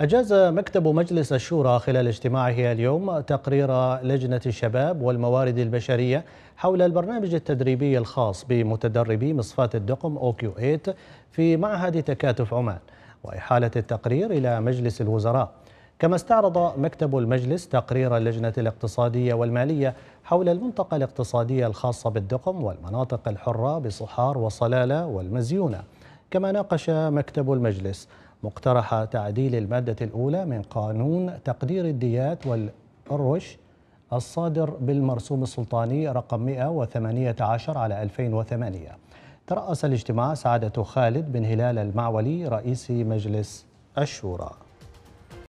أجاز مكتب مجلس الشورى خلال اجتماعه اليوم تقرير لجنة الشباب والموارد البشرية حول البرنامج التدريبي الخاص بمتدربي مصفات الدقم أوكيو 8 في معهد تكاتف عمان وإحالة التقرير إلى مجلس الوزراء كما استعرض مكتب المجلس تقرير اللجنة الاقتصادية والمالية حول المنطقة الاقتصادية الخاصة بالدقم والمناطق الحرة بصحار وصلالة والمزيونة كما ناقش مكتب المجلس مقترح تعديل المادة الأولى من قانون تقدير الديات والرش الصادر بالمرسوم السلطاني رقم 118 على 2008 ترأس الاجتماع سعادة خالد بن هلال المعولي رئيس مجلس الشورى